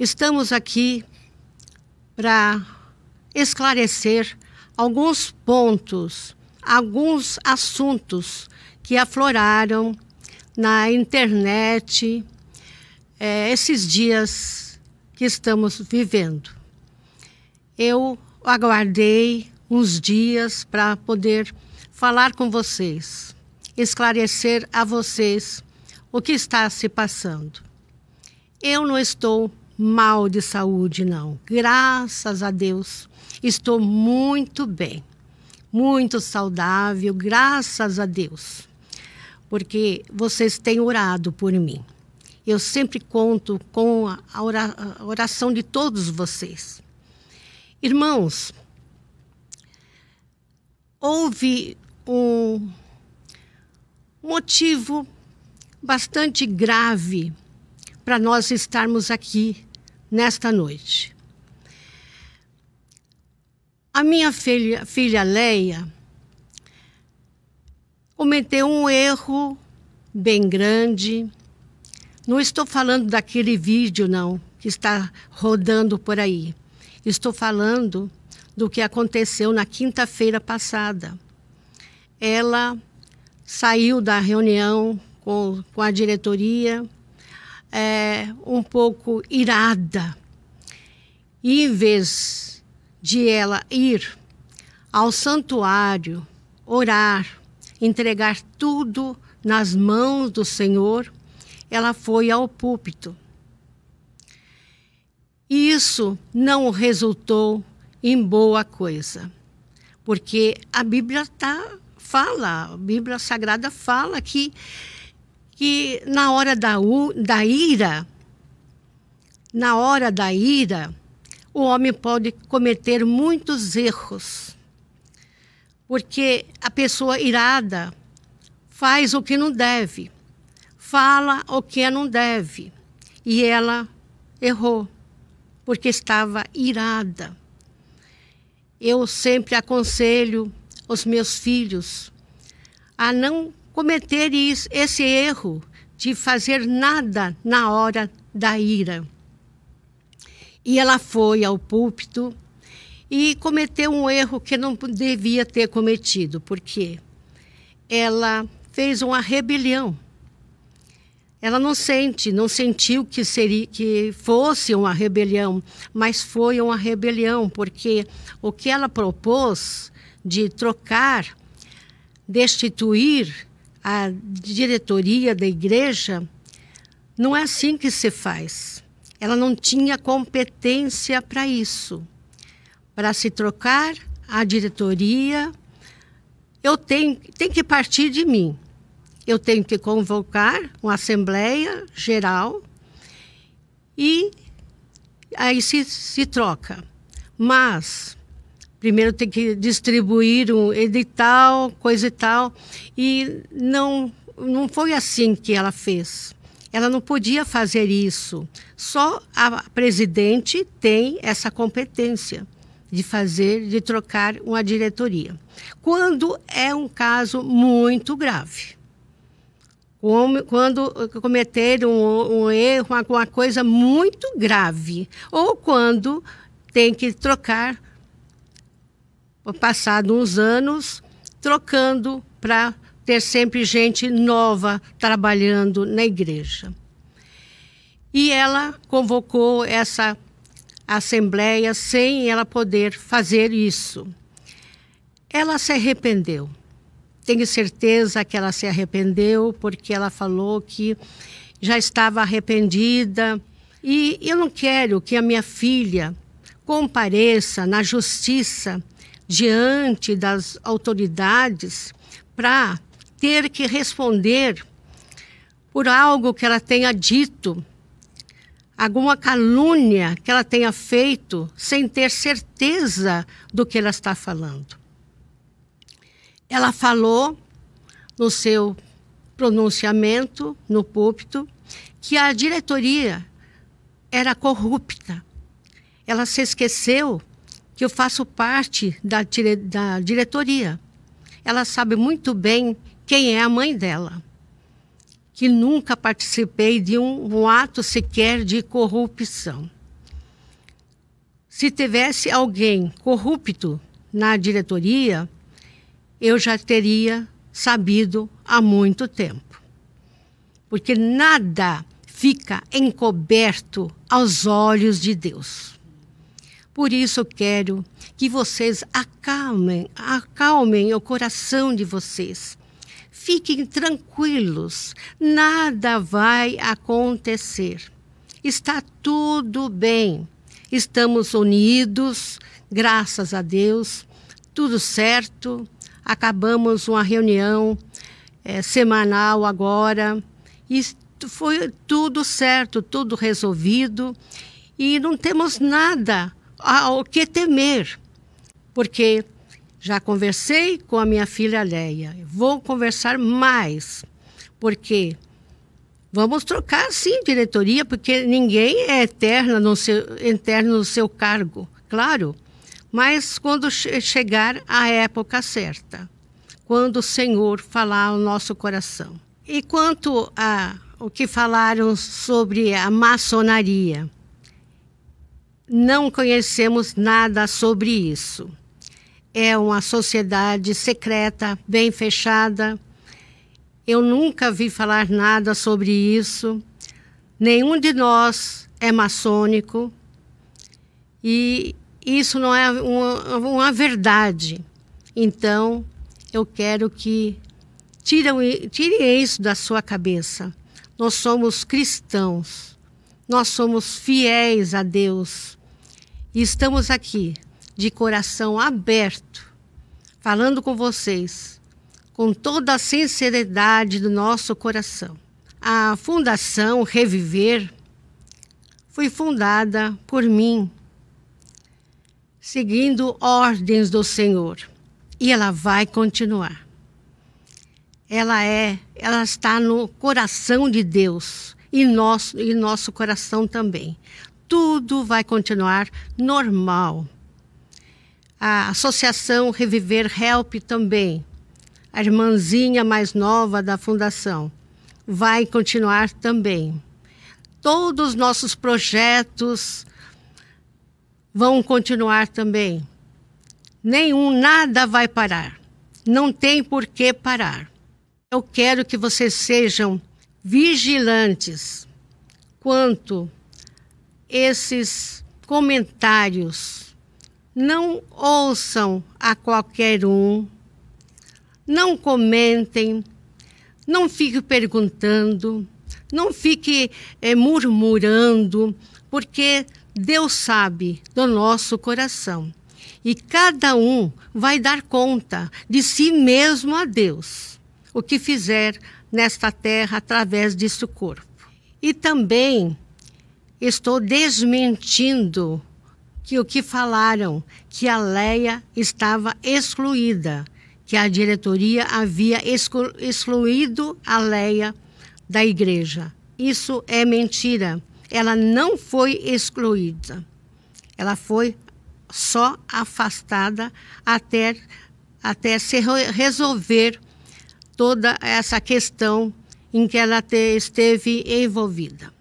Estamos aqui para esclarecer alguns pontos, alguns assuntos que afloraram na internet é, esses dias que estamos vivendo. Eu aguardei uns dias para poder falar com vocês, esclarecer a vocês o que está se passando. Eu não estou mal de saúde, não. Graças a Deus, estou muito bem, muito saudável, graças a Deus, porque vocês têm orado por mim. Eu sempre conto com a oração de todos vocês. Irmãos, houve um motivo bastante grave para nós estarmos aqui nesta noite. A minha filha, filha Leia cometeu um erro bem grande. Não estou falando daquele vídeo, não, que está rodando por aí. Estou falando do que aconteceu na quinta-feira passada. Ela saiu da reunião com, com a diretoria é, um pouco irada. E em vez de ela ir ao santuário, orar, entregar tudo nas mãos do Senhor, ela foi ao púlpito. E isso não resultou em boa coisa, porque a Bíblia tá, fala, a Bíblia Sagrada fala que que na hora da, da ira, na hora da ira, o homem pode cometer muitos erros. Porque a pessoa irada faz o que não deve, fala o que não deve. E ela errou, porque estava irada. Eu sempre aconselho os meus filhos a não cometer esse erro de fazer nada na hora da ira. E ela foi ao púlpito e cometeu um erro que não devia ter cometido, porque ela fez uma rebelião. Ela não sente, não sentiu que seria que fosse uma rebelião, mas foi uma rebelião, porque o que ela propôs de trocar, destituir a diretoria da igreja, não é assim que se faz. Ela não tinha competência para isso. Para se trocar a diretoria, eu tenho tem que partir de mim. Eu tenho que convocar uma assembleia geral e aí se, se troca. Mas primeiro tem que distribuir um edital, coisa e tal. E não, não foi assim que ela fez. Ela não podia fazer isso. Só a presidente tem essa competência de fazer, de trocar uma diretoria. Quando é um caso muito grave. Quando cometeram um, um erro, alguma coisa muito grave. Ou quando tem que trocar passado uns anos, trocando para ter sempre gente nova trabalhando na igreja. E ela convocou essa assembleia sem ela poder fazer isso. Ela se arrependeu. Tenho certeza que ela se arrependeu porque ela falou que já estava arrependida e eu não quero que a minha filha compareça na justiça diante das autoridades para ter que responder por algo que ela tenha dito, alguma calúnia que ela tenha feito sem ter certeza do que ela está falando. Ela falou no seu pronunciamento no púlpito que a diretoria era corrupta. Ela se esqueceu que eu faço parte da, dire da diretoria. Ela sabe muito bem quem é a mãe dela, que nunca participei de um, um ato sequer de corrupção. Se tivesse alguém corrupto na diretoria, eu já teria sabido há muito tempo. Porque nada fica encoberto aos olhos de Deus. Por isso quero que vocês acalmem, acalmem o coração de vocês. Fiquem tranquilos, nada vai acontecer. Está tudo bem. Estamos unidos, graças a Deus, tudo certo. Acabamos uma reunião é, semanal agora e foi tudo certo, tudo resolvido e não temos nada ao que temer, porque já conversei com a minha filha Leia. Vou conversar mais, porque vamos trocar sim diretoria, porque ninguém é eterna no seu, eterno no seu cargo, claro. Mas quando chegar a época certa, quando o Senhor falar ao nosso coração. E quanto a o que falaram sobre a maçonaria, não conhecemos nada sobre isso. É uma sociedade secreta, bem fechada. Eu nunca vi falar nada sobre isso. Nenhum de nós é maçônico. E isso não é uma, uma verdade. Então, eu quero que tirem, tirem isso da sua cabeça. Nós somos cristãos, nós somos fiéis a Deus, e estamos aqui de coração aberto, falando com vocês com toda a sinceridade do nosso coração. A Fundação Reviver foi fundada por mim, seguindo ordens do Senhor, e ela vai continuar. Ela é, ela está no coração de Deus e nosso e nosso coração também tudo vai continuar normal. A Associação Reviver Help também, a irmãzinha mais nova da fundação, vai continuar também. Todos os nossos projetos vão continuar também. Nenhum, nada vai parar. Não tem por que parar. Eu quero que vocês sejam vigilantes quanto esses comentários. Não ouçam a qualquer um, não comentem, não fique perguntando, não fique é, murmurando, porque Deus sabe do nosso coração. E cada um vai dar conta de si mesmo a Deus, o que fizer nesta terra através deste corpo. E também estou desmentindo que o que falaram, que a Leia estava excluída, que a diretoria havia excluído a Leia da igreja. Isso é mentira. Ela não foi excluída. Ela foi só afastada até, até se resolver toda essa questão em que ela te, esteve envolvida.